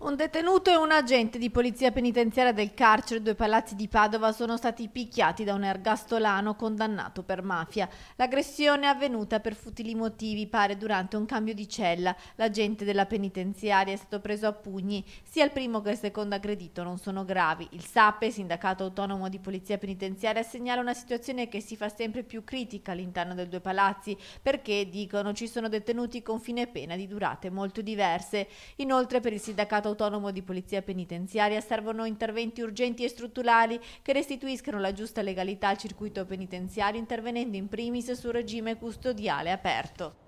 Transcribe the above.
Un detenuto e un agente di polizia penitenziaria del carcere Due Palazzi di Padova sono stati picchiati da un ergastolano condannato per mafia. L'aggressione è avvenuta per futili motivi, pare durante un cambio di cella. L'agente della penitenziaria è stato preso a pugni. Sia il primo che il secondo aggredito non sono gravi. Il SAPE, Sindacato Autonomo di Polizia Penitenziaria, segnala una situazione che si fa sempre più critica all'interno del Due Palazzi perché, dicono, ci sono detenuti con fine pena di durate molto diverse. Inoltre per il sindacato Stato autonomo di polizia penitenziaria servono interventi urgenti e strutturali che restituiscano la giusta legalità al circuito penitenziario intervenendo in primis sul regime custodiale aperto.